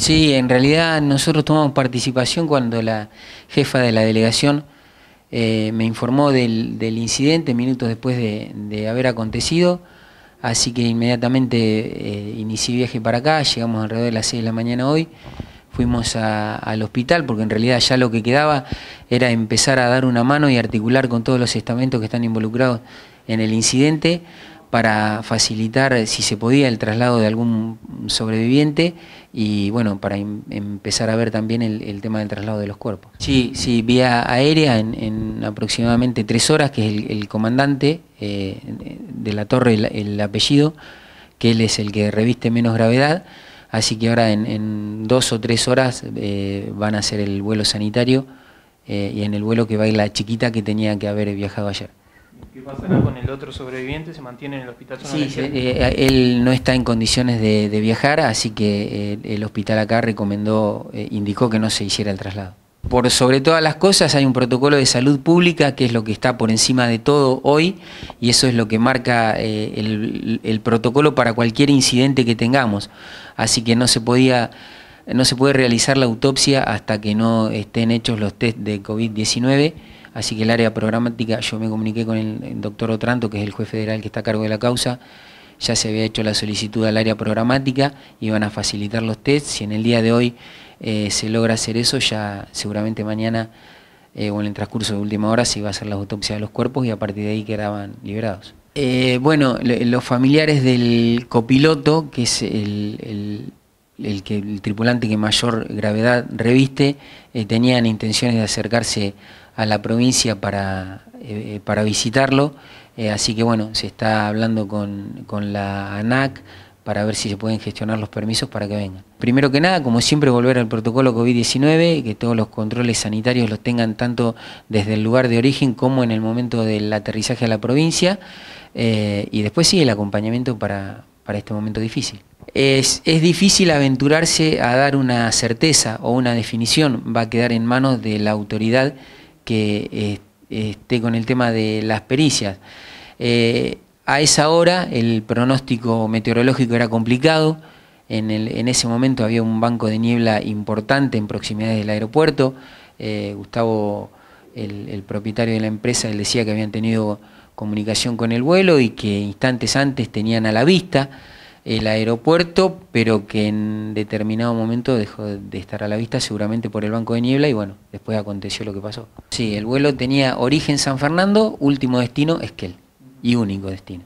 Sí, en realidad nosotros tomamos participación cuando la jefa de la delegación eh, me informó del, incidente minutos después de, haber acontecido, así que inmediatamente eh, inicié viaje para acá, llegamos alrededor de las 6 de la mañana hoy, fuimos al hospital porque en realidad ya lo que quedaba era empezar a dar una mano y articular con todos los estamentos que están involucrados en el incidente, para facilitar, eh, si se podía, el traslado de algún sobreviviente y bueno, para em-, empezar a ver también el, tema del traslado de los cuerpos. Sí, sí, vía aérea en, aproximadamente tres horas, que es el, comandante eh, de la torre, el, apellido, que él es el que reviste menos gravedad, así que ahora en, dos o tres horas eh, van a hacer el vuelo sanitario y en el vuelo que va a ir la chiquita que tenía que haber viajado ayer. ¿Qué pasará con el otro sobreviviente? ¿Se mantiene en el hospital? Sí, eh, eh, él no está en condiciones de, viajar, así que eh, el hospital acá recomendó, indicó que no se hiciera el traslado. Por sobre todas las cosas hay un protocolo de salud pública que es lo que está por encima de todo hoy y eso es lo que marca el, protocolo para cualquier incidente que tengamos. Así que no se podía no se puede realizar la autopsia hasta que no estén hechos los test de COVID-19 Así que el área programática, yo me comuniqué con el doctor Otranto, que es el juez federal que está a cargo de la causa, ya se había hecho la solicitud al área programática, iban a facilitar los tests, si en el día de hoy eh, se logra hacer eso, ya seguramente mañana eh, o en el transcurso de última hora se iba a hacer la autopsia de los cuerpos y a partir de ahí quedaban liberados. Eh, bueno, los familiares del copiloto, que es el el, que, el tripulante que mayor gravedad reviste, eh, tenían intenciones de acercarse a la provincia para, eh, eh, visitarlo. así que bueno, se está hablando con, con la ANAC para ver si se pueden gestionar los permisos para que vengan. Primero que nada, como siempre, volver al protocolo COVID-19, que todos los controles sanitarios los tengan tanto desde el lugar de origen como en el momento del aterrizaje a la provincia. y después sí, el acompañamiento para este momento difícil. Es, difícil aventurarse a dar una certeza o una definición, va a quedar en manos de la autoridad que eh, esté con el tema de las pericias. Eh, a esa hora el pronóstico meteorológico era complicado, en, ese momento había un banco de niebla importante en proximidad del aeropuerto, eh, Gustavo, el, propietario de la empresa, él decía que habían tenido comunicación con el vuelo y que instantes antes tenían a la vista el aeropuerto, pero que en determinado momento dejó de estar a la vista, seguramente por el banco de niebla, y bueno, después aconteció lo que pasó. Sí, el vuelo tenía origen San Fernando, último destino Esquel, y único destino.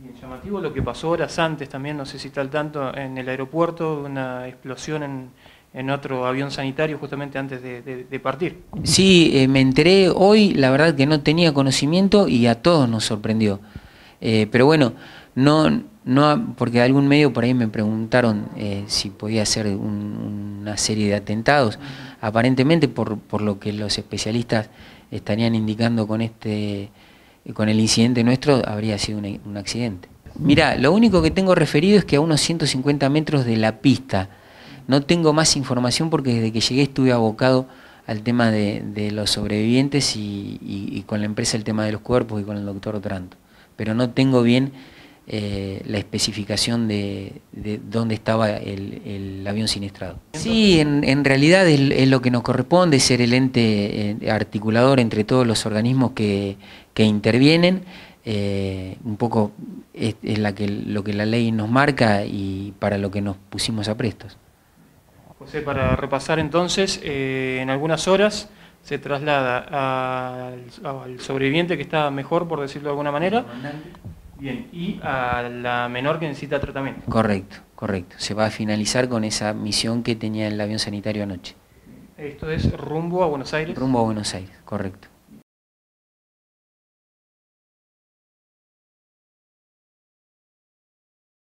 Bien, llamativo lo que pasó horas antes también, no sé si está al tanto, en el aeropuerto, una explosión en, otro avión sanitario justamente antes de, partir. Sí, eh, me enteré hoy, la verdad que no tenía conocimiento y a todos nos sorprendió. Eh, pero bueno, no no, porque algún medio por ahí me preguntaron eh, si podía ser una serie de atentados. Aparentemente, por, lo que los especialistas estarían indicando con este, con el incidente nuestro, habría sido un, accidente. Mira, lo único que tengo referido es que a unos 150 metros de la pista. No tengo más información porque desde que llegué estuve abocado al tema de, los sobrevivientes y, y con la empresa el tema de los cuerpos y con el doctor Otranto. Pero no tengo bien eh, la especificación de, dónde estaba el, avión siniestrado. Sí, en, realidad es, lo que nos corresponde, ser el ente eh, articulador entre todos los organismos que, intervienen. Eh, un poco es, lo que la ley nos marca y para lo que nos pusimos a prestos. José, para repasar entonces, en algunas horas se traslada al sobreviviente que está mejor, por decirlo de alguna manera, Bien, y a la menor que necesita tratamiento. Correcto, correcto. Se va a finalizar con esa misión que tenía el avión sanitario anoche. Esto es rumbo a Buenos Aires. Rumbo a Buenos Aires, correcto.